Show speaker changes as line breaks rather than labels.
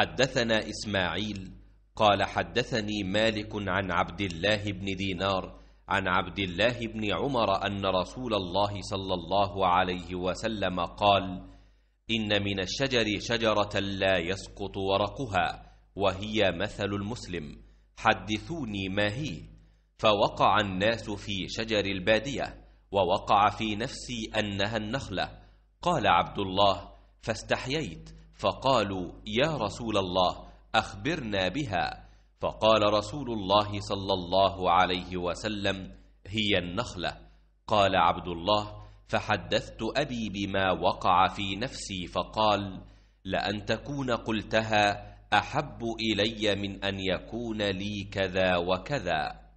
حدثنا إسماعيل
قال حدثني مالك عن عبد الله بن دينار عن عبد الله بن عمر أن رسول الله صلى الله عليه وسلم قال إن من الشجر شجرة لا يسقط ورقها وهي مثل المسلم حدثوني ما هي فوقع الناس في شجر البادية ووقع في نفسي أنها النخلة قال عبد الله فاستحييت فقالوا يا رسول الله أخبرنا بها فقال رسول الله صلى الله عليه وسلم هي النخلة قال عبد الله فحدثت أبي بما وقع في نفسي فقال لأن تكون قلتها أحب إلي
من أن يكون لي كذا وكذا